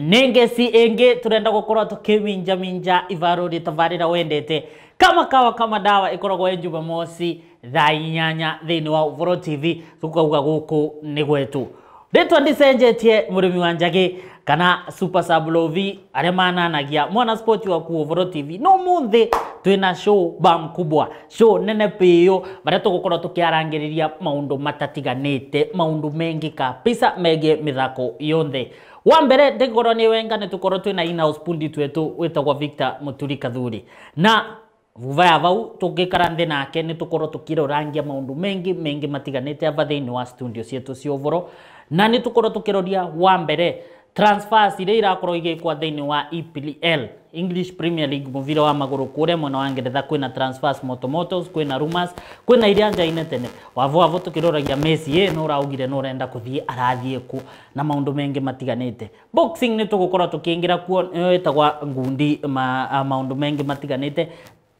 ninge si enge turenda gukorwo tukiminjaminja ivaro ritavarira wendete kama kawa kama dawa ikoragwo e jumamosi thaa inyanya thiini wa Uvoro TV tukauga guku ni gwetu ritwa ndicenjetie murimi wa njagi kana super sablovi aria mananagia mwana sport wa ku Uvoro TV no munthi twina show bam kubwa show nene piyo baria tugukorwo tukiarangiriria maundu matatiganite maundu mengi kapisa mege mithako yonthe wa mbere ndingorwo ni wenga ni tukorwo twina in-house pundi twetu witagwo Victor Muturi Kathuri na vuva ya vau tungikara nthi nake ni tukorwo tukirorangia maundu mengi mengi matiganite ava thiini wa studio cietu ciovoro na ni tukorwo tukiroria wa mbere transfers iria irakorwo igikwa thiini wa EPL English Premier League muvira wa maguru kuria mwena wa Ngeretha kwina transfers moto motos kwina rumors kwina iria njaine tene wavo wavo tukiroragia Messi ye no raugire no renda kuthie arathie ku na maundu mengi matiganite boxing ni tugukorwo tukiingira kuo etagwa ngundi ma, maundu mengi matiganite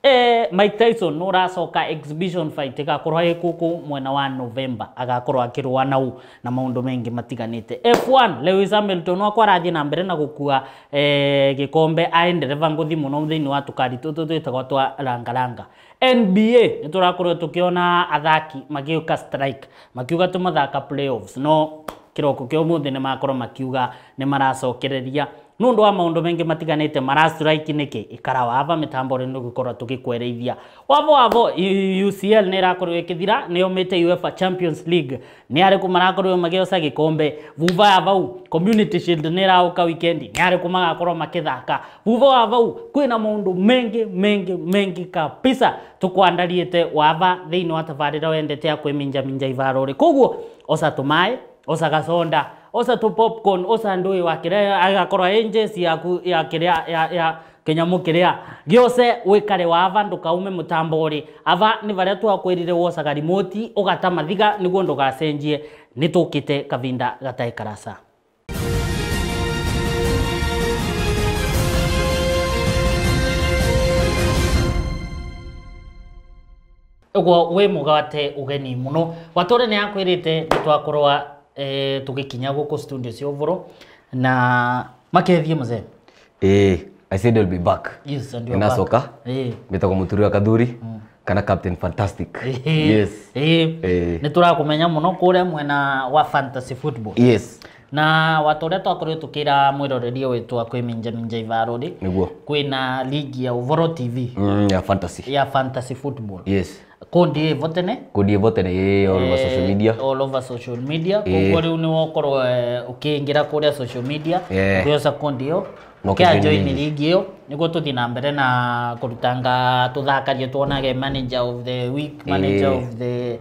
eh, Mike Tyson no racoka exhibition fight gakorwa ä kuku mwena wa November agakorwo akirwa nau na maundu mengi matiganite F1 Lewis Hamilton wakwa arathie na mbere na gukua eh, gikombe aendereva nguthi muno thiini wa tukari tutu twitagwo twa rangaranga NBA nä tå rakorwo tå kä ona athaki magä å ka strike makiuga tå mathaka playoffs no kä roko kä å må thä nä makorwo makiuga nä maracokereria nundu wa maundu mengi matiganite maracuraiki niki ikara wava mitambore ni gukorwo tugikwereithia wavo wavo UCL ni irakorirwo ikithira ni yumite UEFA Champions League ni ariku marakorirwo magioca gikombe vuva ya vau Community Shield ni irauka weekend ni ariku magakorwo makithaka vuva wa vau na maundu mengi mengi mengi kabisa tukwandariite wava thiini wa tabarira wendete ya kwiminjaminja ivaro ri koguo osa tumae osa gaconda osa tu popcorn osa ndu wa kiria agakorwa angels ya ya kire ya, ya kinyamu kiria giose wikare wa ava ndukaume mutambori ava ni varia wosa wosaga rimoti ugata mathiga niguo ndugacenjie nitukite kavinda gatai karasa uguo wi mugate ugeni muno watore ni akwirite nitwakorwa e, eh, tukikinya guku studio cia uvoro na makethie mzee eh I said I'll be back. Yes, and you're back. Soka. Eh. Metagwo Muturi wa Kathuri. Mm. Kana Captain Fantastic. Eh, yes. Eh. eh. Nä tå rakumenya må no mwena wa fantasy football. Yes. na watu rä a twakorwo tå kä ra mwä rorerie wä twa kwä minjaminja ibarå rä kwä na ligi ya uvoro tv mm, ya fantasy ya fantasy football yes kundiä vo tene votene vo tene eh, all over social media koguo rä u eh. nä wokorwo å eh, kä ingä ra kå rä a kuosa kundi ä yo å kä a joini ringi ä yo niguo tuthina mbere na kurutanga tuthakarie tuonage manager of the week manager of the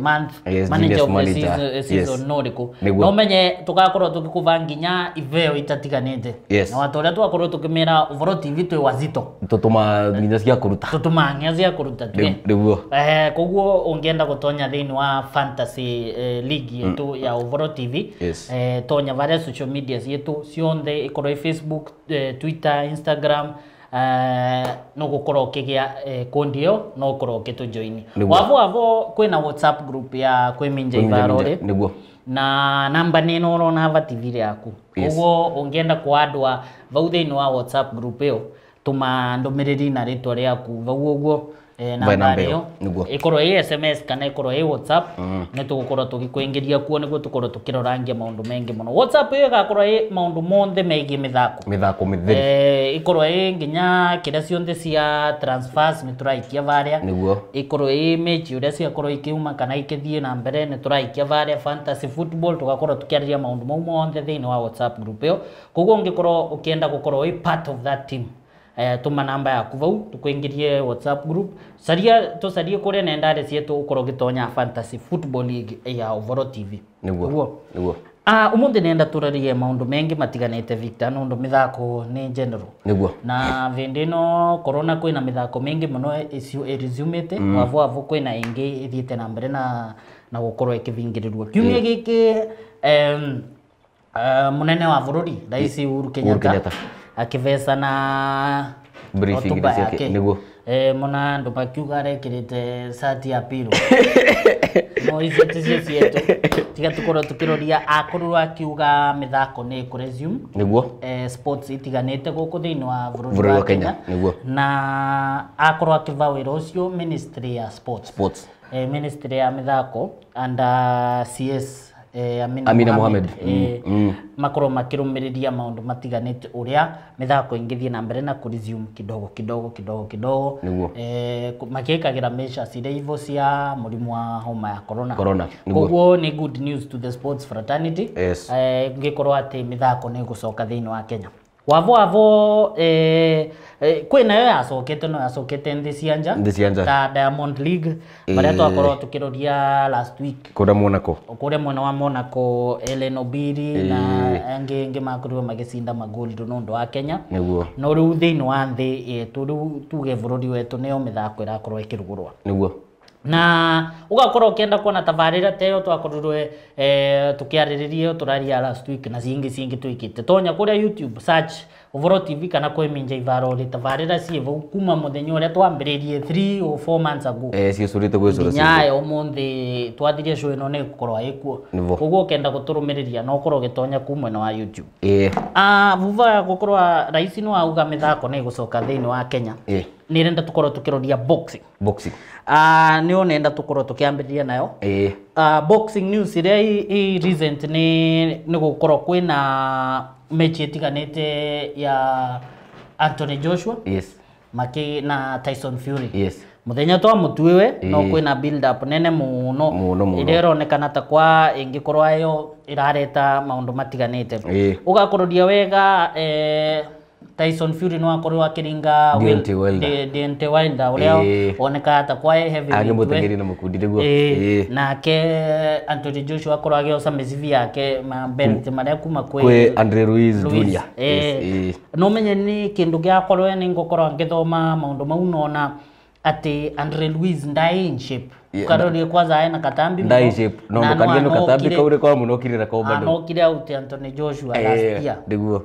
month manager of the season, eh, season yes. no menye tugakorwo tugikuva nginya iveo itatiganite yes. na watu uria twakorwo tukimira uvoro tv twi wazito tutuma nginya cia kuruta tutuma nginya cia kuruta riguo eh koguo ungienda gutonya thiini wa fantasy eh, league mm. yetu ya uvoro tv yes. eh, tonya social media yetu cionthe ikorwo facebook eh, twitter instagram instagram Uh, no gukorwo ukigia uh, eh, kundi iyo no ukorwo ukitu join wavo wavo na whatsapp group ya kwiminja ibarore niguo na namba nä no rona havativire yaku koguo yes. ungienda kwa andå a vau wa whatsapp group yo tå ma na rä twa rä aku Eh, nambariyo ikorwo eh, i eh, sms kana ikorwo i whatsapp mm. ni tugukorwo tugikwingiria kuo niguo tukorwo tukirorangia maundu mengi muno whatsapp iyo igakorwo i maundu monthe megiĩ mithako mithako mithiri ikorwo i nginya kiria cionthe cia transfers ni turaikia varia niguo ikorwo i mechi uria ciakorwo ikiuma kana ikithie na mbere ni turaikia varia fantasy football tugakorwo tukiariria maundu mau monthe thiini wa whatsapp group iyo koguo ungikorwo ukienda gukorwo i part of that team Eh, tuma namba yaku vau tukwingirie whatsapp group saria tusarie kuria nendare cietu ukorwo gitonya fantasy football league ya Uvoro TV niguo niguo Uh, ah, umuthi nenda turarie maundu mengi matiganite Victor nundu mithako ni general niguo na vindi no corona kwina mithako mingi muno iresumite mm. wavu wavu kwina ingi ithiite na mbere na na gukorwo ikivingirirwa. kiumia giki um, mm. uh, eh, munene wa bururi raisi mm. Uhuru Kenyatta akivesa na hotuba mona andå makiuga arekirite sati ya piro no icio ticio cietu tiga tukorwo tukiroria akorwo akiuga mithako ni ku resume niguo eh sports itiganite guku thiini wa bururi wa Kenya niguo na akorwo akiva wira ucio ra å sports sports eh ministry ya mithako and uh, CS Eh, amina muhamed eh, mm, mm. makorwo makirumiria maundu matiganite uria mithako ingithie na mbere na kurizium kidogo kidogo kidogo kidogo eh makikagira mesha ile hivyo cia murimu wa homa ya corona corona koguo ni good news to the sports fraternity yes. eh ngikorwo ati mithako ni gucoka thiini wa Kenya wavo avo eh, eh, kwä nayo yacokete no yacokete nthä cia nja nthä ta diamond league marä eh. twakorwo tå kä roria last week kå rä a monaco kå rä a mwena wa monaco ellen obiri e. na angä ngä makorirwo magä cinda magold å ndå wa kenya niguo no rä u thä inä wa nthä eh, tå rä u tuge bå rå ri wetå nä yo mä thako ä rakorwo ä kä rå gå rwa niguo na ugakorwo ukienda kuona tabarira teyo twakorirwe eh, tukiariririe turaria last week na zingi zingi tuikite tonya kuria youtube search Uvoro TV kana ko minja ivaro ivarore tavarira sievo kuma muthenya uria twambiririe 3 or 4 months ago eh cio surite gwe sura nya yo monde twathirie show ino ne korwa ikuo koguo kenda guturumiriria no korwo gitonya kumwe na wa YouTube eh ah vuva gukorwa raisi no auga mithako ne gucoka thini wa Kenya eh Nirenda renda tå korwo Boxing. kä roria ah, nä onenda tå korwo tå kä ambä rä ria uh, boxing news iria i recent ni ni gukorwo kwina mechi itiganite ya Anthony Joshua yes maki na Tyson Fury yes muthenya twa mutwiwe no kwina build up nene muno iria ironekana ta kwa ingikorwo ayo irareta maundu matiganite ugakorodia wega eh Tyson Fury no akorwo kiringa Deontay Wilder Deontay Wilder uria e. ta kwa e heavy ange angimutegeri na mukundire guo na ke Anthony Joshua akorwo agioca mecibi yake mabenit maria kuma kwe kwe Andre Ruiz Jr e. no menye ni kindu giakorwo ni ngokorwo ngithoma maundu mau na ati Andre Ruiz ndai in shape yeah, kwa kwanza aena katambi ndai in shape no mukania no katambi kaure kwa munokirira ko bado anokire out Anthony Joshua last year ndiguo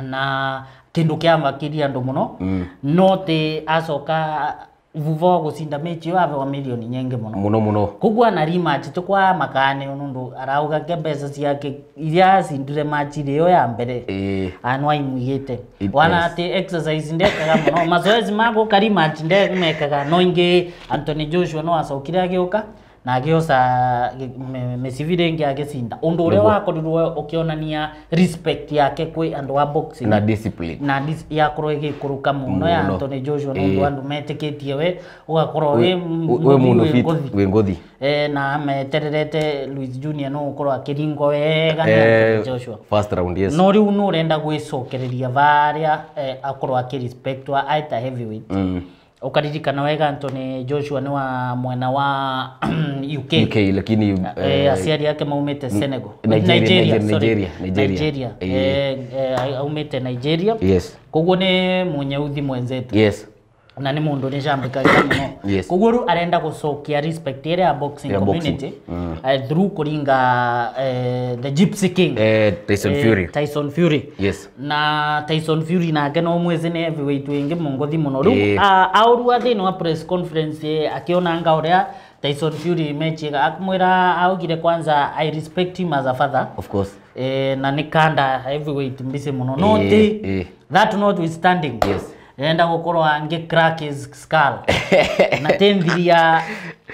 na kindu kia makiria ndu muno mm. no ti acoka vuva gucinda mechi wa wa milioni nyenge muno muno muno kugwa na rematch kwa makane nundu arauga ke mbeca ciake iria acindire machi iyo ya mbere eh. Ee. anwa imuyete wana ati exercise ndekaga muno mazoezi maguka rematch ndemekaga no inge antony Joshua no asokira agiuka na oca mä civire ngä agä cinda å ndå å rä a wakorirwo å kä onania respect yake kwe andå wa boxing na discipline na dis ya ä gä kuruka rå ka ya Anthony Joshua nä å andå eh. metä kä tie we å gakorwo wä må no wä ngå thi na metererete Luis Junior no å korwo akä ringwo e, eh, Joshua first round yes no ri unu no å renda gwä cokereria varä a eh, akorwo akä respect wa aita heavyweight mm ukaririkana wega Anthony Joshua ni wa mwena wa UK, UK lakini uh, eh, eh, asiari yake maumite Senegal Nigeria Nigeria, Nigeria, Nigeria, Nigeria. E, Nigeria yes. Koguo ni mwenye uthi mwenzetu yes nani mundu ni cambikagia muno yes. koguo arenda gucokia respect ire ya boxing yeah, community boxing. Mm. Uh, through kuringa uh, eh, the gypsy king eh, Tyson Fury Tyson Fury yes. na Tyson Fury na no mwezi ni heavyweight wingi mungu muno riu yes. uh, ah, aurua thini wa press conference akiona anga orea Tyson Fury mechi au gire kwanza I respect him as a father of course eh, na nikanda heavyweight mbisi muno no eh, eh. that notwithstanding yes ndenda gukorwa ngi crack his skull na tembiria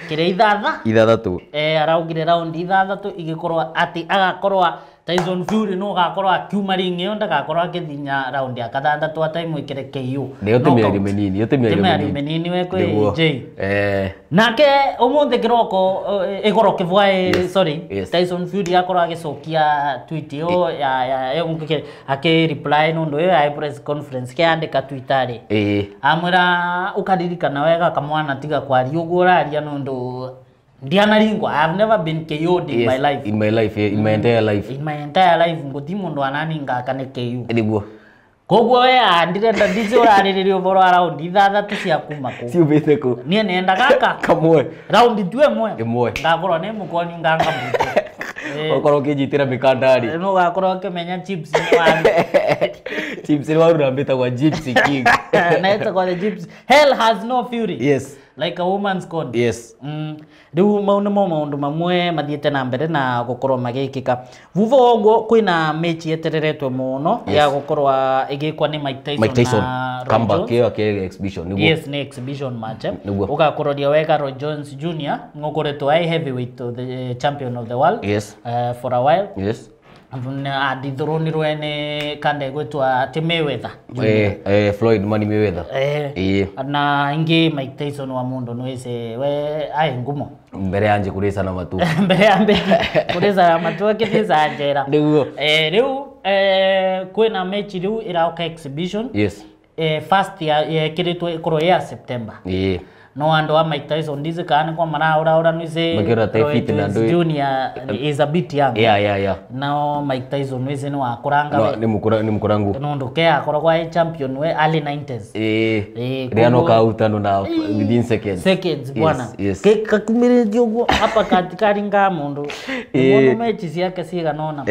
kire ithatha ithathatu eh araugire ithathatå igä korwo atä agakorwa Tyson Fury no gakorwa akiuma ringi yo ndagakorwo agithinya raundi ya kathandatå ataimwikire KO nä å mä ario mä nini å mä ario mä nini we kwe J eh nake å må thä kä roko ä Tyson Fury akorwa agä tweet yo eh. ya ya nä ake reply no ndo ya press conference ke andä ka Twitter ri eh amura ukadirika na wega kamwana tiga kwa å guo å raria nä Diana Ringo, i have never been KO'd in yes, my life in my life yeah, in my entire mm. life in my entire life nguthi mundu ananingaka ni KO niguo koguo wea ah, ndirenda ndicio rarĩrĩria ũboro wa raundi tu cia kuma kũ ciumĩte kũ niĩ nenda gaka kamwe raundi tu ĩmwe ĩmwe ngakorwo nĩ mũkoni jitira mikanda ũkorwo ũkĩnyitĩra mĩkandari eh, nĩ ũgakorwo menya chips ni chips ni nĩ warurambĩtagwa gypsy king na eto kwa the gypsy hell has no fury yes like a woman's code yes mm. riu mau nä mo maå mamwe mathiä na mbere na magikika gå korwo magä kä ka vuvå woguo kwä na mächi etereretwe må no ya gå korwo ä gä kwa nä å gakororia wega Roy Jones Jr ngokoretwo ai heavyweight the eh, champion of the world yes. uh, for a while yes na ndithurunirwe ni kanda gwitwa ati Mayweather eh, eh, Floyd Money Mayweather eh, eh. na ingi Mike Tyson wa mundu nwise we aye ngumo mbere anje kurisa na matu mbere yambe kurisa na matu akithiza njera niguo eh, riu eh, kwina mechi riu irauka exhibition yes eh, first ya, ya kiritwe ikorwo ya September eh no andu wa Mike Tyson ndizi kwa mara ora ora nise magira junior is a bit young no Mike Tyson nise no akuranga no, ni mukura ni mukurangu no ndo ke akora kwa champion we early 90s eh eh na eh, within seconds seconds bwana yes, yes. kakumire ndio go hapa katikati nga mundu eh mechi ciake ciganona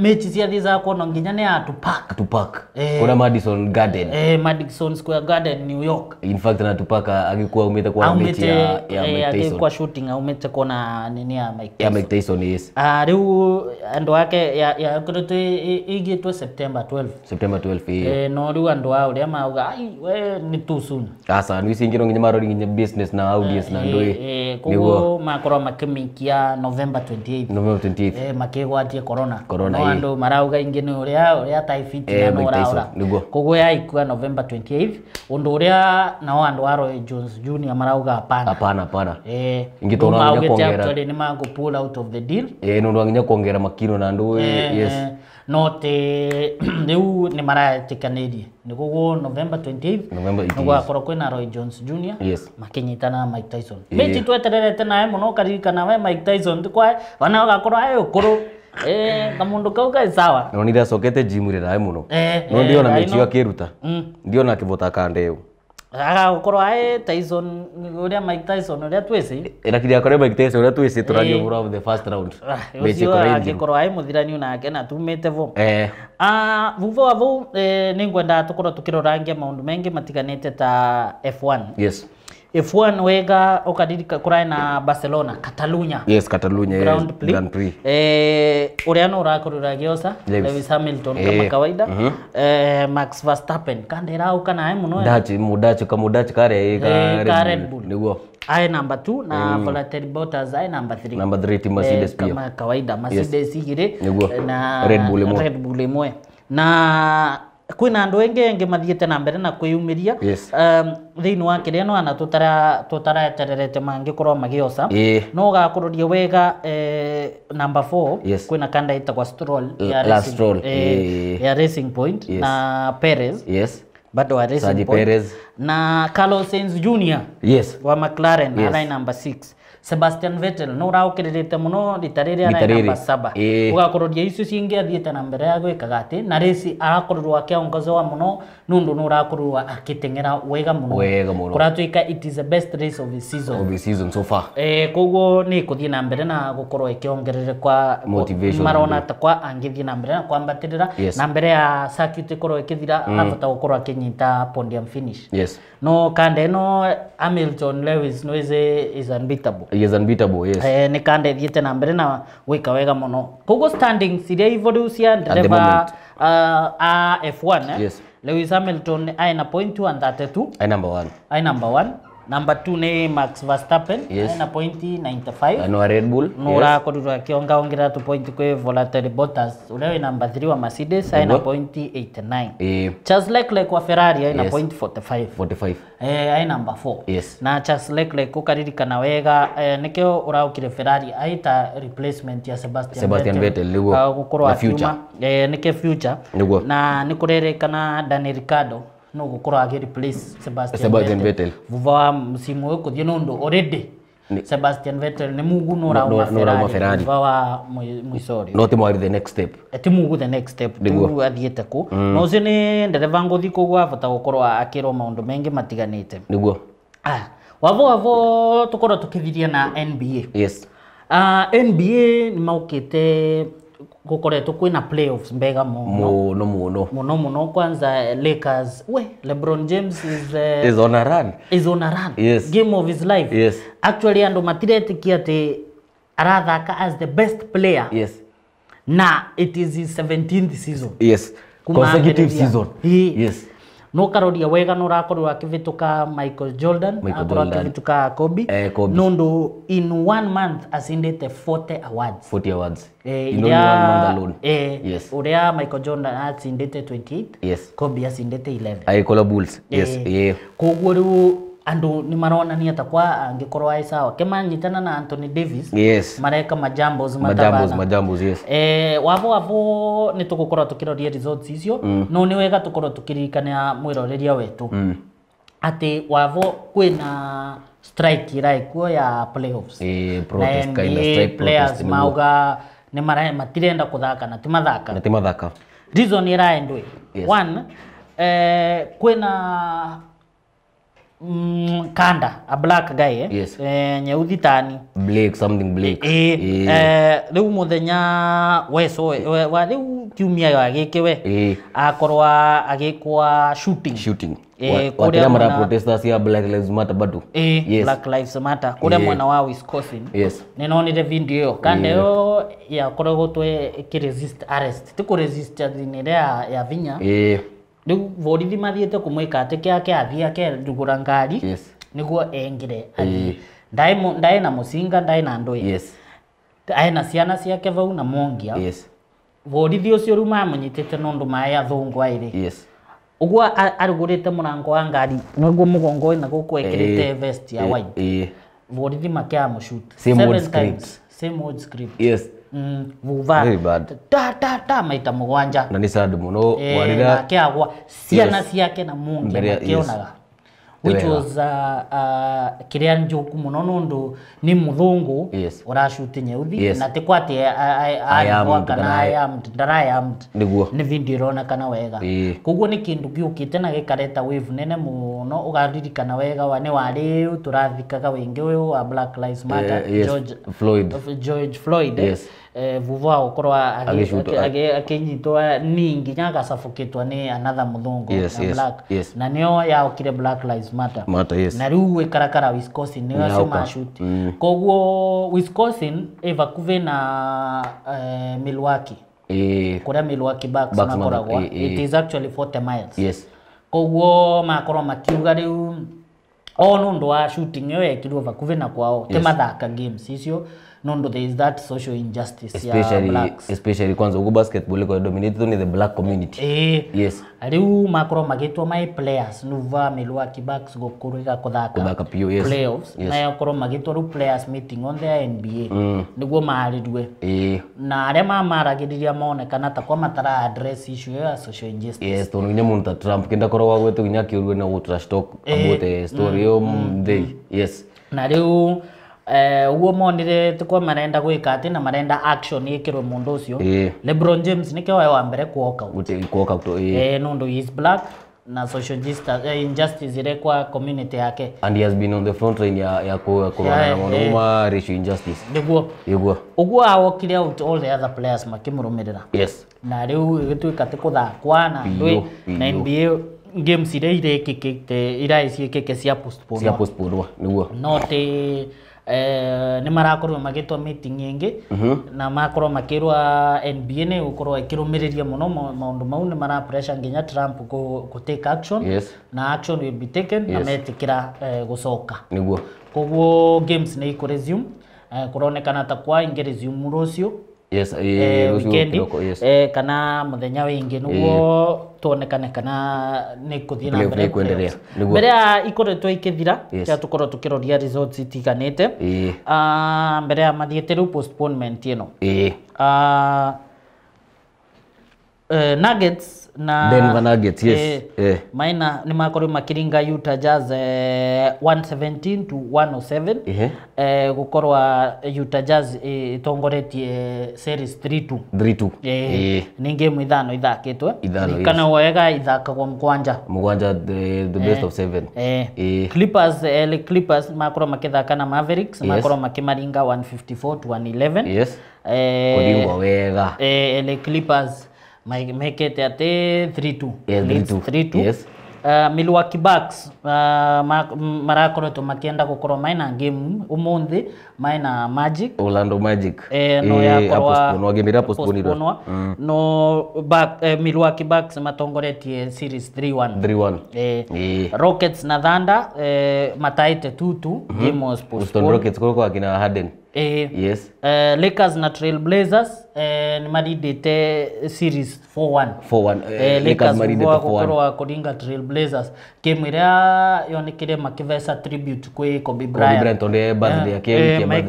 mechi ciathi zakono nginya ni atupak tupak eh. kuna Madison Garden eh, Madison Square Garden New York in fact na tupak mpaka alikuwa kwa mechi ya, ya eh, Mike Tyson kwa shooting au kwa na nini ya Mike Tyson, ya Mike Tyson yes. Ah, riu ndo yake ya ya igi tu September 12 September 12 yeah. Eh, no riu ndo ao ya mauga ai we ni too soon. Asa ni singiro nginya marori nginya business na eh, audience na ndo. Eh, eh kugo makoro makimikia November 28 November 28 eh makigwatie corona. Corona no ando marauga ingi ni ya uria typhoid na ora ora ora. ya yaikua November 28 undo undu uria nao ando Roy Jones Jr marauga hapana hapana hapana eh ingito na nginya kuongera actually ni mango pull out of the deal eh no nginya kuongera makino na ndo eh, eh, yes no te riu ni mara maratikanirie ni gugu November 28 th November 28 gwakorwo kwina Roy Jones Jr yes. na Mike Tyson yeah. mechi twetererete nawe muno karirikana we Mike Tyson tikwa wana ugakorwo ayo ukuru kamundu eh, kau kae sawa nonire sokete jimu rirae muno no eh, ndiona mechi wa kiruta. yo mm. na kivota kande kandeu agakorwa Tyson uria Mike Tyson uria twisi lakini akore Mike Tyson uria twisi turanio bro å the first round ucio ah, angikorwa e muthirani nake na tumite vo eh ah tå avo ningwenda tukorwo tukirorangia maundu mengi matiganite ta f yes F1 Wega okadiri kurai na Barcelona Catalunya yes Catalunya yes. Grand Prix, Grand Prix. Eh, uriano urakorora giosa Lewis Hamilton eh, kama kawaida mm -hmm. eh, Max Verstappen kandera na ae muno dachi mudachi kama mudachi kare e, ka eh, ka Red Bull niguo ae number 2 na mm. Valtteri Bottas ae number 3 number 3 Mercedes eh, pia kama kawaida Mercedes yes. igire eh, na Red Bull imwe Red Bull imwe na kwina andu engi engi mathiite na mbere na kwiyumiria yes. um, thiini wa kiria no ana tutara tutaraetererete mangikorwo magiosa no gakururia wega eh, number 4 yes. kwina kanda itagwa stroll ya L stroll. E, ya racing point na Perez yes bado wa racing point na Carlos Sainz Jr yes. wa McLaren yes. number 6 Sebastian Vettel no rao raukiririte muno rita rĩrĩa arĩ namba saba ũgakororia icio ciingĩ athiĩte na mbere ya gwĩkaga atĩ na rĩci arakorirwo akĩongozewa mũno nundu no ũrakorirwo akitengera wega wega mũno kũratuĩka it is the best race of the season, of the season so far eh, koguo ni ĩkũthiĩ na mbere na gũkorwo ĩkĩongerere kwa motivation marona ta kwa angĩthiĩ na mbere na kwambatĩrĩra yes. na mbere ya circuit ĩkorwo ĩkĩthira mm. abata gũkorwo akĩnyita podium finish yes. no kande no Hamilton Lewis no is, is unbeatable yes, unbeatable, yes. Eh, nä kandethiä na mbere na weka wega mono no standing standing ciria ivoru cia ndereba a f1 eh? yes. Lewis Hamilton aina point 132 ai number 1 ai number 1 number two ni max verstappen yes. Eh, na pointi 95 no red bull nura yes. kodu kionga ongira tu pointi kwe volatile bottas ulewe number 3 wa mercedes na pointi 89 e. charles leclerc wa ferrari aina yes. pointi 45 45 eh ai number 4 yes. na charles leclerc na wega e, eh, nekeo ura uraukire ferrari aita replacement ya sebastian, sebastian vettel niguo ah, gukorwa fiuma eh, neke future Niguo. na kana dani ricardo nogokora age replace Sebastian, Sebastian Vettel vuva msimu weko thie nondu already Sebastian Vettel ni mugu no rauma no rauma Ferrari vuva mwisori no ti mwari the next step ati eh, mugu the next step tu athiete ku mm. no cio ni ndereva nguthi koguo abata gukorwo akirwo maundu mengi matiganite niguo ah wavo wavo tukorwo tukithiria na NBA yes uh, ah, NBA ni maukite gukoretwo kwina playoffs mbega muno muno muno muno kwanza eh, Lakers we LeBron James is, uh, is on a run is on a run yes. game of his life yes. actually andu matiretikia ati arathaka as the best player yes. na it is his 17th season yes consecutive season he, yes no karoria wega no rakorwo akivituka Michael Jordan akorwo akivituka Kobe eh, Kobe nundu in one month asindite 40 awards 40 awards eh, in ya, one month alone eh, yes uria Michael Jordan asindite 28 yes Kobe asindite 11 ay Bulls eh, yes yeah koguo riu andu ni maronania ta kwa angikorwo ai sawa kimanyitana na Anthony Davis yes. mareka majambos matabana majambos yes. eh wavo wavo ni tugukorwo icio mm. no ni wega tå korwo tå wetu mm. mwä wavo kwina strike iraikuo ya playoffs e, protest, na NBA strike, players mauga ni mara matirenda kå na na ti reason iraendwe yes. one eh na mm, kanda a black guy eh? yes. e, eh, nyeuthi tani blake something blake eh, e, eh, e. riu muthenya weso we, wa riu kiumia wa giki we e. Eh. akorwa agikwa shooting shooting e, kuria mara protesters ya black lives matter bado eh, yes. black lives matter kuria e. mwana wa wisconsin yes. ninonire video kanda yo kanda iyo e. yakoregotwe ikiresist arrest tiku resist ya ya, ya vinya e riu borithi thi mathiete kumwika ati kia kia athia ke ndugura ngari yes. guo engire athi ndai e. ndai na musinga ndai na ndui yes. ai na ciana ciake vau na mongia yes. borithi ucio riu mamunyitite nondu mai athungu airi yes. uguo arugurite murango wa ngari niguo mugongo na guku ekirite vest ya white borithi makia mushoot same old script same old script yes mm, vuva ta ta ta maita mugwanja na ni sad muno e, warira kiagwa ciana ciake na mungi yes. which was uh, uh, kiria njuku muno nundu ni muthungu yes. uracuti nyeuthi yes. na ti kwati e- arigwa kana ayamt ndarayamt ni video kana wega yeah. koguo ni kindu giukite na gikareta wave nene muno ugaririkana wega wa ni wariu turathikaga wingi uyu wa black lives eh, matter yeah, yes. george floyd, george floyd eh? yes. Eh? Eh, vuva gukorwa akinyitwa ni nginya agacabukitwa ni another muthungu yes, yes, black yes. na nio yaukire black lives matter, matter yes. na riu ikarakara wisconsin nio acio mashuti mm. koguo wisconsin i vakuvi na eh, milwaki e... kuria milwaki bucks makoragwa e, e, it is actually 40 miles yes. koguo makorwo makiuga riu o nundu wa shooting iyo yekirwo vakuvi na kwao yes. ti mathaka games icio nondo there is that social injustice especially, ya blacks especially kwanza uko basketball iko dominate to the black community eh yes riu makro magetwa my players nuva melwa kibacks go kurika kuthaka kuthaka pio yes playoffs yes. na yakoro magetwa ru players meeting on the NBA mm. nigo maridwe eh na aria mamaragiriria kana ta kwa matara address issue ya social injustice yes to nginya munta Trump kenda korwa gwetu nginya kiurwe na trash eh. talk about the story mm, mm, day yes na riu Eh, uguo eh, monire tikwa marenda gwika ati na marenda action ikirwe mundu ucio eh. LeBron James nikio we wa mbere kuoka kuoka to eh. eh nundu is black na social justice, uh, injustice ile kwa community yake and he has been on the front line ya ya ku ku na mundu ma racial injustice niguo niguo uguo awokire out all the other players makimurumirira yes na riu gituika ti kuthakwa na ndwi na NBA games ile ile ikikite ira isiikike cia postponwa cia postponwa niguo not eh, Eh, nä marakorwo magä two meeting ä ngä mhm. na makorwo makä rwa nba nä gå korwo ä kä rå mä rä ria må no maå ndå mau nä mara nginya trump gå na action will be taken yes. na metä kä ra eh, gå coka nä koguo nä ikå resume eh, kå ronekana ta kwa ingä resume rå cio eh, eh, kana må thenya wä ingä nä guo tuonekane kana nä kå thiä nambere mbere ya ikoretwo ikithira ya tå korwo tå kä roria itiganä te ah, mbere ya mathiä te rä u ä no uh, Nuggets na Denver Nuggets, yes. Eh, eh. Maina ni nimakorwo makiringa Yuta Jazz eh, 117 to 107 eh. Eh, gukorwa Utah Jazz eh, itongoretie eh, series 3-2 3-2 eh, eh. ni game ithano ithakitwe kana yes. wega kwa mkwanja mkwanja the, the best eh. of 7. eh. Eh. Clippers eh, Clippers makoro makitha kana Mavericks yes. makoro makimaringa 154 to 111 yes. eh, kodingwa wega eh, ele Clippers make it at 3-2 yeah, 3-2 Milwaukee Bucks uh, marakoretwo makienda gukorwo maina game umundi maina Magic Orlando Magic e, no e, yakorwa eh, game ira postponirwa mm. no back, eh, Milwaukee Bucks matongoretie eh, series 3-1 3-1 eh, e. Rockets na Thunder eh, mataite 2-2 mm -hmm. game was postponed Rockets kuliko akina Harden Eh, yes. Eh, Lakers na trailblazers eh, ni madidete series 4-1 4-1 eh, eh, Lakers mvua kuringa trailblazers game iria yonekire makivesa tribute kwi Kobe Bryant Kobe Bryant onde eh, eh,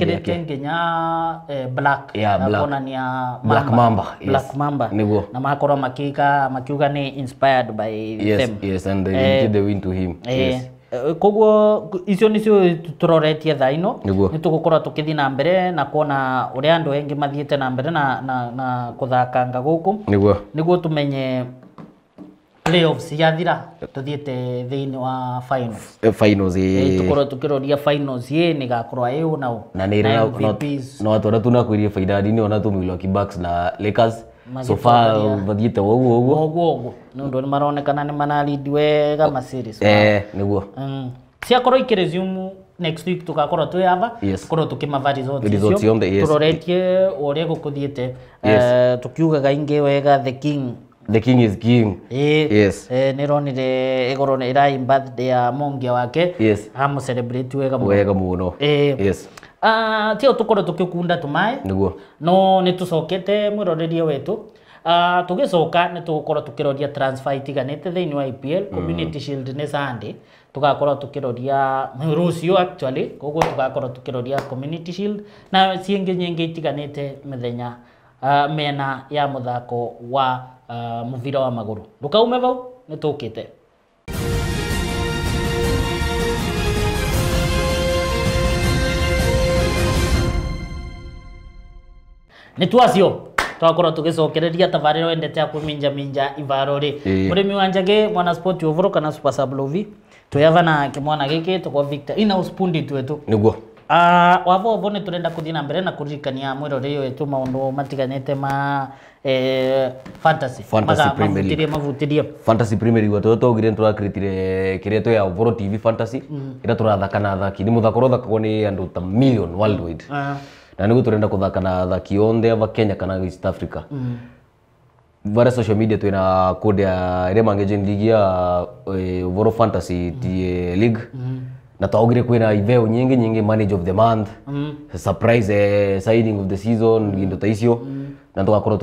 eh, black yeah, black mamba black mamba yes. black mamba niguo na makorwa makika makiuga ni inspired by yes, them yes and they eh, the win to him eh, yes Eh, koguo icio nicio turoretie tha ino nä tå gå korwo tå kä na mbere na kuona å rä a andå engä mathiä na mbere na, na, na kå thakanga gå kå nä guo tå menye yathira tå thiä te thä finals wa tå korwo tå kä roria nä gakorwo ä å naå na nä no twona tunakwä rie fainandinä ona tå mwilwa na lakers sofa um, mathiite woguo uguo woguo uguo nundu ni maronekana ni maralidi wega ma series eh niguo mm. ciakorwo iki resume next week tugakorwo twä ava yes. korwo tå kä mavarizoticiothe yes. tå roretie å rä a gå kå thiä te yes. uh, eh, tå kiugaga ingä wega the king the king is king eh, yes. eh, nä ronire igorwo ä raimbathday ya mongia wake yes. amå wega må wega eh, yes uh, tio tukorwo tukikunda tumae niguo no nitucokete mwirorerie wetu Uh, ah, tugicoka nä tå gåkorwo tå kä roria itiganä thä inä wa EPL mm. community shield nä sunday tugakorwo tå kä roria rå cio actually koguo tugakorwo tå kä roria community shield na ciängä nyingä itiganä te thenya uh, ah, mena ya må thako wa uh, må bira wa magå rå ndå kaume vau nä tå kä te nä twacio twakorwo tå gä cokereria tabarä ra wendete ya minja minja ivaro rä må rä mi wa njagä mwana å vå kana twä yavana kä mwana gä kä tå kwa inauspundi twetå nä guo Uh, ah, wavovo nä tå renda kå thiä na mbere na kå ririkania mwä rorä yå tå maå ndå matiganä ma mavutärieguo kä rä a tå ya voro ä mm. rä a tå rathaka na athaki nä må thako rathakagwo nä andå ta na nigu turenda kuthaka na thaki onthe ava kenya kana east africa varä varia social media twina kundia iria mangejini ligi ya voro eh, fantasy mm. tie league mm. na twaugire na iveo nyingi nyingi manage of the month mm. surprise eh, signing of the season gindo ta icio mm na tugakorwo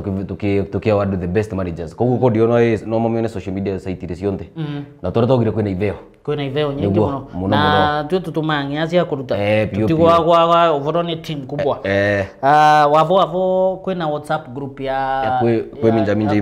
tukia wadu the best marriages koguo ko ndiona no mamione social media site iri cionthe mm. na turia twaugire kwina itheo kwina itheo nyingi muno na tue tutumaa ng'ea cia kuruta eh, tutigwagwaga uvoro ni team kubwa eh, eh. Ah, wavo wavo kwina whatsapp group ya kwiminjaminja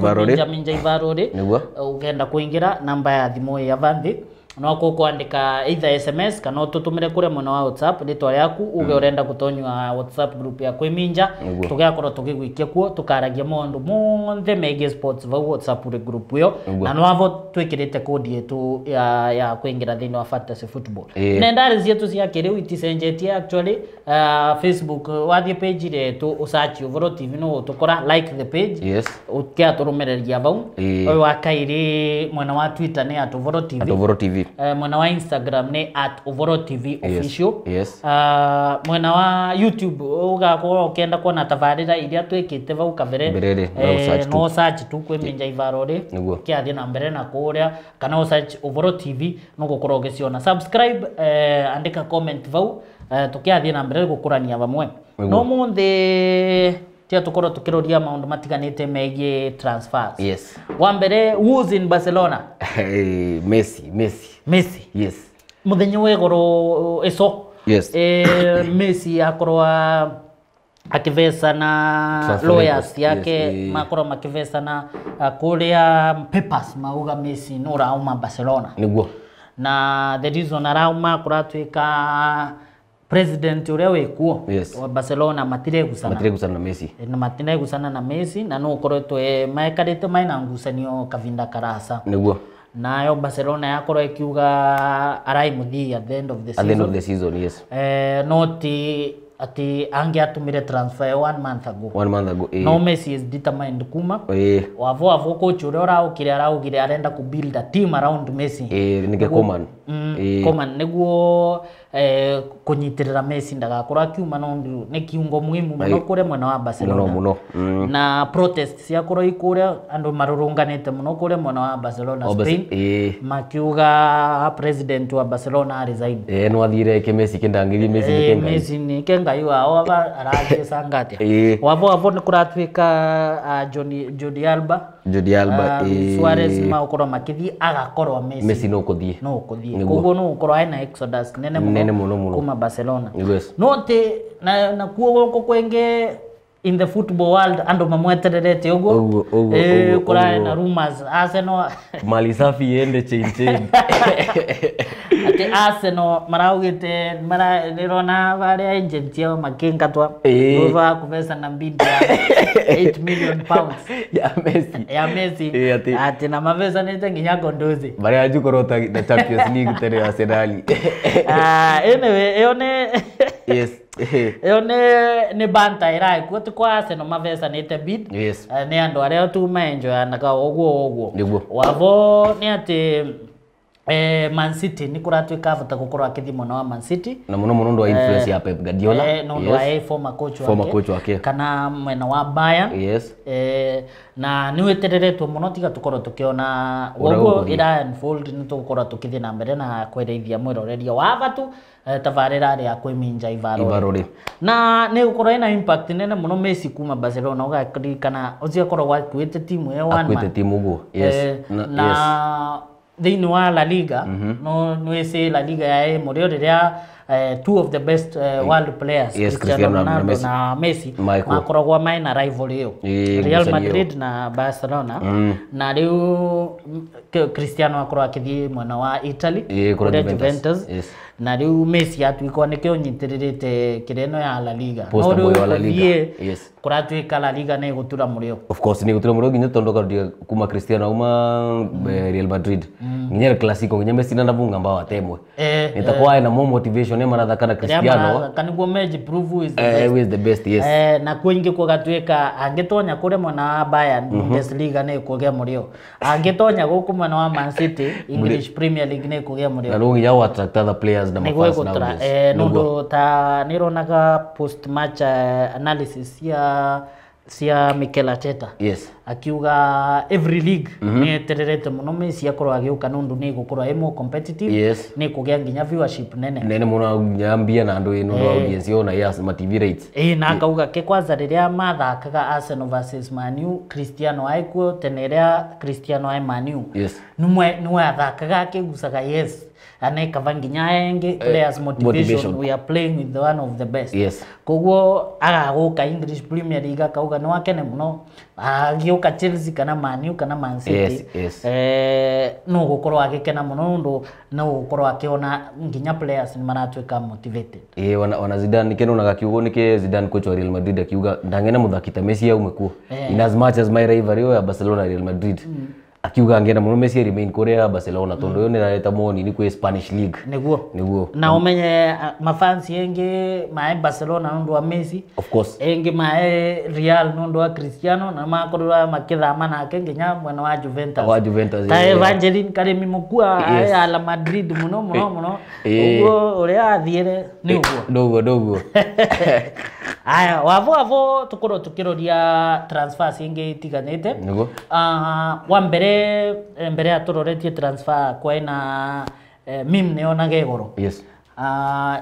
ivaruri niguo ugenda kuingira namba ya thimu ya vanthi no kukwandika either sms kana ututumire kure mwena wa whatsapp ritwa yaku uge urenda mm. gutonywa whatsapp group ya kwiminja tugiakorwo tugigwikia kuo tukaragia maundu monthe megie sports vau whatsapp group iyo na nwavo twikirite kodi yetu ya, ya kwingira thiini wa fantasy football yeah. nendari cietu cia kiriu iticenjetie actually uh, facebook wathie page ile yetu usachi uvoro tv no tukora like the page yes. ukiaturumireria vau yeah. uyu wa kairi mwena wa twitter ni atuvoro tv, atuvoro TV vipi? Eh, mwana wa Instagram ni at uvoro TV official. Yes. yes. Uh, mwena wa YouTube ugakorwo ukienda kuona tabarira iria twikite vau kabere Berere, eh, no search tu kwi minja ivarore kiathie na mbere na kuria kana search uvoro TV no gukorwo ugiciona subscribe eh, andika comment vau eh, tukiathie na mbere gukurania vamwe no munthi tia tukorwo tukiroria maundu matiganite megie transfers yes wa mbere who's in Barcelona hey, Messi Messi messi yes muthenya we goro eso yes eh, messi akorwa na lawyers yake yes, eh. makorwa makivesa na kuria papers mauga messi no rauma barcelona niguo na the reason arauma kuratuika president uria wikuo yes. wa Barcelona matire matire matiregusana na Messi e, na matire matiregusana na Messi na no koretwe eh, maekarite maina ngucanio kavinda karasa niguo nayo Barcelona yakorwo ikiuga araimuthia at the end of the season, at the end of the season yes. eh, noti ati angeatumire transfer one month ago one month ago eh. no Messi is determined kuma eh. wavo wavo coach uria uraukire araugire arenda ku build a team around Messi eh, nige Koeman mm, eh. Koeman niguo eh, kunyitirira Messi ndagakorwo kiuma no nä kiungo muhimu muno kuria mwena wa Barcelona muno mm. na protest ya ciakorwo ikuria andu marurunganite muno kuria mwena wa Barcelona oh, Spain eh. makiuga president wa Barcelona resign eh no athire ke Messi kindangirie Messi eh, kenga Messi ni kenga eh, wao aba arathecanga atia eh. wavo wavo ni kuratuika uh, Johnny Jordi Alba Jordi Alba uh, eh. Suarez ma magukorwo makithi agakorwa Messi Messi no kuthie no kuthie koguo no gukorwo ena exodus nene muno munene muno muno kuma barcelona yes. note nakuwa na uko kwenge in the football world andu mamwetererete uguo e, eh, kurare na rumors Arsenal mali safi yende chain chain ati Arsenal maraugite mara nirona bare agent yao makinga twa eh. uva kuvesa na mbindi ya 8 million pounds ya Messi ya Messi e, ati, ati na mavesa nete nginya gondozi bare ajukorota na Champions League tere Arsenal ah anyway yone yes iyo ni ni banta iraikuo ti kwa Arsenal mathecanite bid yes. uh, eh, ni andu aria å guo uguo guo wavo nä atä eh, Man City ni kura tu avota gå korwo akä thiä wa Man City na må no må wa eh, influence eh, ya Pep Guardiola eh, no å yes. Eh, wa former coach former wake, coach wake kana mwena wa Bayern yes. eh, na nä wä tereretwo må no tiga tå korwo tå kä ona woguo ä ra nä tå gå korwo tå kä thiä na mbere na kwereithia mwiroreria wa tu eh, tabarä rä ya kwe minja ivarå na nä gå ina impact nene må no Messi kuma Barcelona ågaririkana å ciakorwo gwakuä te timu ya ä timu guo yes. eh, na, na yes thini wa la liga mm -hmm. no nwise la liga yae morio riria uh, two of the best uh, world players yes, Cristiano Ronaldo na Messi makoragwa mai na rivalry iyo Real Madrid na Barcelona mm. na riu Cristiano akorwa akithii mwena wa Italy kuria Juventus yes. na riu Messi atuikwa nikio nyitiririte kireno ya La Liga no riu yes kuratwika la liga na igutula murio of course ni gutura murio nginya tondu karudia kuma cristiano uma mm. Eh, real madrid mm. nginya clasico nginya messi na nabunga mba watemwe eh, nitakuwa eh, na more motivation ema rather kana cristiano kan go match prove is the eh, best. is the best yes eh, na kuingi kwa gatwika angitonya kule mwana wa bayern mm -hmm. bundesliga na ikugea murio angetonya go kuma na man city english premier league na ikugea murio na ngi ya attract other players na mafans na eh nundu ta nironaga post match uh, analysis ya yeah cia Mikel Arteta yes. akiuga every league mm -hmm. nĩetererete mũno Messi akorwo agĩũka nĩ ũndũ nĩĩgũkorwo ĩ more competitive yes. ni nĩkũgĩa nginya viewership nene nene mũno nyambia na ndu ino eh. audience ona yes ma TV rates eh, na akauga ke kwanza riria mathakaga Arsenal versus manu Cristiano aikuo tenerea Cristiano ai e manu U yes. nĩwe nĩwe athakaga akĩgucaga yes anekavanginyaenge players uh, players motivation we are playing with the one of the best yes. koguo agaguka english premier league akauga ni wakene muno agiuka chelsea kana maniu kana mancity yes, yes. eh, no gukorwo agikena muno ndu no gukorwo ona nginya players ni maratuika motivated eh, ona, ona zidane kenonaga kiugo nike zidane coach wa real madrid akiuga ndangena muthaki ta messi aume kuo eh. in as much as my rivalry ya barcelona real madrid mm akiuga angienda må cia remain korea barcelona tondå å mm. yå nä rareta moni nä kwä spanish league niguo niguo na umenye uh, mafansi engi mae barcelona nundu wa messi of course engi mae real nundu wa cristiano na makorirwa makithama nake nginya mwena wa juventus wa juventus ta evangeline karimi mukua yes. ala madrid muno muno eh, muno uguo eh. uria athiere ni uguo eh, ndoguo ndoguo aya wavo wavo tukorwo tukiroria transfers ingi itiganite niguo uh, ah, wa mbere we eh, mbere atororetie transfer kwaina eh, mim neona igoro yes uh,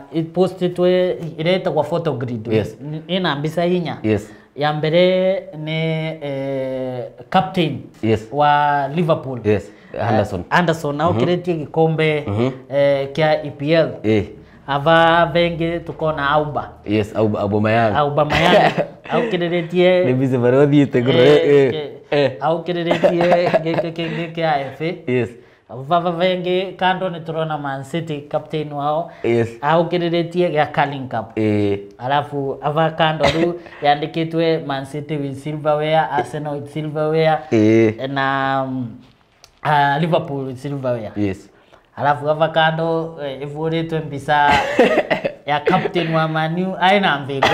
kwa photo grid yes. ina mbisa hinya yes. ya mbere ne eh, captain yes. wa liverpool yes. anderson, uh, anderson aukiretie mm -hmm. gikombe mm -hmm. eh, kya epl eh ava ah, bengi tukona auba yes auba auba mayanga auba mayanga aukiriretie ni bize barothiite ngoro eh, eh eh. aukiriretie gika kingi kia FA yes vava vengi kando ni turona Man City captain wao yes. au kiriritie ya calling Cup eh. alafu ava kando ru yandikitwe Man City with silverware Arsenal with silverware eh. na um, uh, Liverpool with silverware yes. alafu ava kando eh, ivuritwe mbisa ya captain wa eh, manu aina mvigo